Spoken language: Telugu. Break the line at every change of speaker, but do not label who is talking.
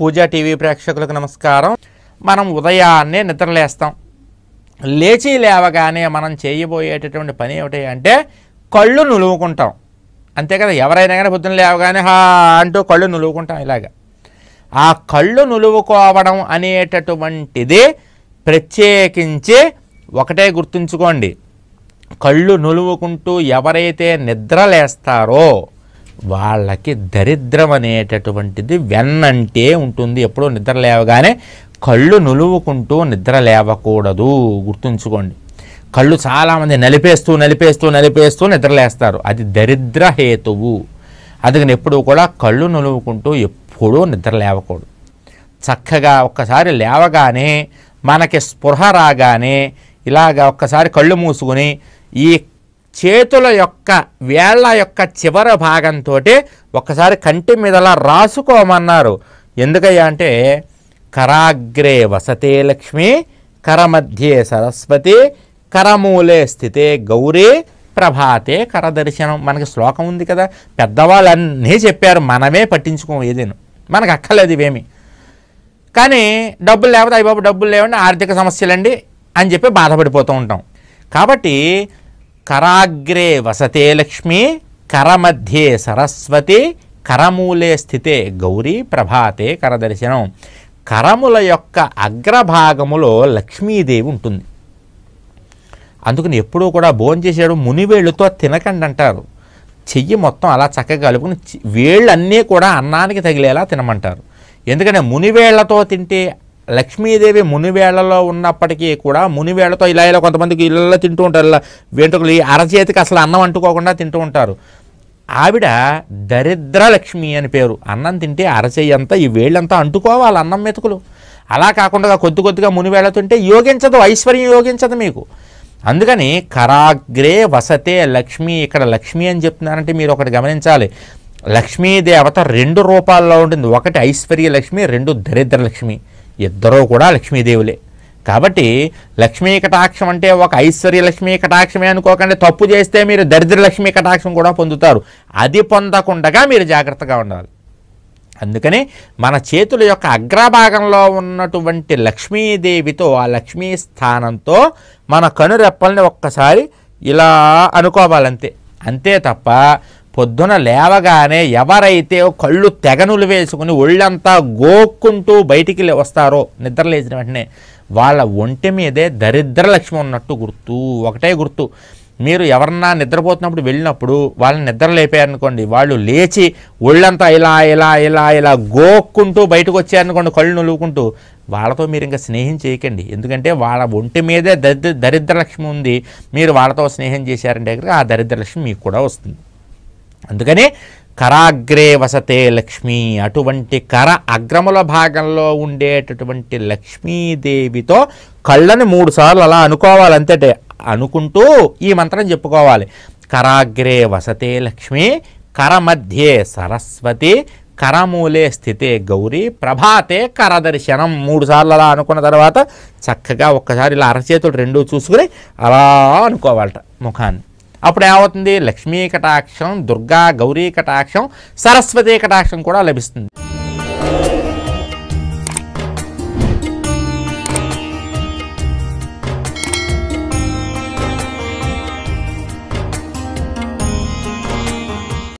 పూజా టీవీ ప్రేక్షకులకు నమస్కారం మనం ఉదయాన్నే నిద్రలేస్తాం లేచి లేవగానే మనం చేయబోయేటటువంటి పని ఏమిటి అంటే కళ్ళు నులువుకుంటాం అంతే కదా ఎవరైనా కానీ పొద్దున్న లేవగానే హా అంటూ కళ్ళు నులువుకుంటాం ఇలాగ ఆ కళ్ళు నులువుకోవడం అనేటటువంటిది ప్రత్యేకించి ఒకటే గుర్తుంచుకోండి కళ్ళు నులువుకుంటూ ఎవరైతే నిద్రలేస్తారో వాళ్ళకి దరిద్రం అనేటటువంటిది వెన్నంటే ఉంటుంది ఎప్పుడో నిద్ర లేవగానే కళ్ళు నులువుకుంటూ నిద్ర లేవకూడదు గుర్తుంచుకోండి కళ్ళు చాలామంది నలిపేస్తూ నలిపేస్తూ నలిపేస్తూ నిద్రలేస్తారు అది దరిద్ర హేతువు అందుకని ఎప్పుడూ కూడా కళ్ళు నులువుకుంటూ ఎప్పుడూ నిద్ర లేవకూడదు చక్కగా ఒక్కసారి లేవగానే మనకి స్పృహ రాగానే ఇలాగ ఒక్కసారి కళ్ళు మూసుకుని ఈ చేతుల యొక్క వేళ్ల యొక్క చివర భాగంతో ఒకసారి కంటి మీదలా రాసుకోమన్నారు ఎందుకయ్యా అంటే కరాగ్రే వసతే లక్ష్మి కరమధ్యే సరస్వతి కరమూలే స్థితే గౌరీ ప్రభాతే కరదర్శనం మనకి శ్లోకం ఉంది కదా పెద్దవాళ్ళు అన్నీ చెప్పారు మనమే పట్టించుకో ఏదైనా మనకు అక్కర్లేదు ఇవేమి కానీ డబ్బులు లేకపోతే అయ్యబాబు డబ్బులు లేవండి ఆర్థిక సమస్యలండి అని చెప్పి బాధపడిపోతూ ఉంటాం కాబట్టి కరాగ్రే వసతే లక్ష్మి కరమధ్యే సరస్వతి కరమూలే స్థితే గౌరీ ప్రభాతే కరదర్శనం కరముల యొక్క అగ్రభాగములో లక్ష్మీదేవి ఉంటుంది అందుకని ఎప్పుడూ కూడా భోంచేసేడు మునివేళ్ళుతో తినకండి అంటారు చెయ్యి మొత్తం అలా చక్కగా కలుపుకుని వేళ్ళన్నీ కూడా అన్నానికి తగిలేలా తినమంటారు ఎందుకంటే మునివేళ్లతో తింటే లక్ష్మీదేవి మునివేళలో ఉన్నప్పటికీ కూడా మునివేళతో ఇలా ఇలా కొంతమందికి ఇళ్ళ తింటూ ఉంటారు ఇలా వెంట్రుకలు అరచేతికి అసలు అన్నం అంటుకోకుండా తింటూ ఉంటారు ఆవిడ దరిద్ర లక్ష్మి అని పేరు అన్నం తింటే అరచేయంతా ఈ వేళ్ళంతా అంటుకోవాలి అన్నం మెతుకులు అలా కాకుండా కొద్ది కొద్దిగా మునివేళ తింటే యోగించదు ఐశ్వర్యం యోగించదు మీకు అందుకని కరాగ్రే వసతే లక్ష్మి ఇక్కడ లక్ష్మి అని చెప్తున్నారంటే మీరు ఒకటి గమనించాలి లక్ష్మీదేవత రెండు రూపాల్లో ఉంటుంది ఒకటి ఐశ్వర్య లక్ష్మి రెండు దరిద్ర లక్ష్మి ఇద్దరూ కూడా లక్ష్మీదేవులే కాబట్టి లక్ష్మీ కటాక్షం అంటే ఒక ఐశ్వర్య లక్ష్మీ కటాక్షమే అనుకోకండి తప్పు చేస్తే మీరు దరిద్ర లక్ష్మీ కటాక్షం కూడా పొందుతారు అది పొందకుండగా మీరు జాగ్రత్తగా ఉండాలి అందుకని మన చేతుల యొక్క అగ్రభాగంలో ఉన్నటువంటి లక్ష్మీదేవితో ఆ లక్ష్మీ స్థానంతో మన కనురెప్పల్ని ఒక్కసారి ఇలా అనుకోవాలంతే అంతే తప్ప పొద్దున లేవగానే ఎవరైతే కళ్ళు తెగనులు వేసుకుని ఒళ్ళంతా గోక్కుంటూ బయటికి వస్తారో నిద్ర లేచిన వెంటనే వాళ్ళ ఒంటి మీదే దరిద్ర లక్ష్మి ఉన్నట్టు గుర్తు ఒకటే గుర్తు మీరు ఎవరన్నా నిద్రపోతున్నప్పుడు వెళ్ళినప్పుడు వాళ్ళని నిద్ర లేపారనుకోండి వాళ్ళు లేచి ఒళ్ళంతా ఇలా ఇలా ఇలా ఇలా గోక్కుంటూ బయటకు వచ్చారనుకోండి కళ్ళు నులువుకుంటూ వాళ్ళతో మీరు ఇంకా స్నేహం చేయకండి ఎందుకంటే వాళ్ళ ఒంటి మీదే దరిద్ర దరిద్రలక్ష్మి ఉంది మీరు వాళ్ళతో స్నేహం చేశారంటే ఆ దరిద్రలక్ష్మి మీకు కూడా వస్తుంది అందుకనే కరాగ్రే వసతే లక్ష్మి అటువంటి కర అగ్రముల భాగంలో ఉండేటటువంటి లక్ష్మీదేవితో కళ్ళని మూడుసార్లు అలా అంతటే అనుకుంటూ ఈ మంత్రం చెప్పుకోవాలి కరాగ్రే వసతే లక్ష్మి కరమధ్యే సరస్వతి కరమూలే స్థితే గౌరీ ప్రభాతే కరదర్శనం మూడు సార్లు అలా అనుకున్న తర్వాత చక్కగా ఒక్కసారి ఇలా అరచేతులు రెండూ చూసుకుని అలా అనుకోవాలట ముఖాన్ని అప్పుడు ఏమవుతుంది లక్ష్మీ కటాక్షం దుర్గా గౌరీ కటాక్షం సరస్వతి కటాక్షం కూడా లభిస్తుంది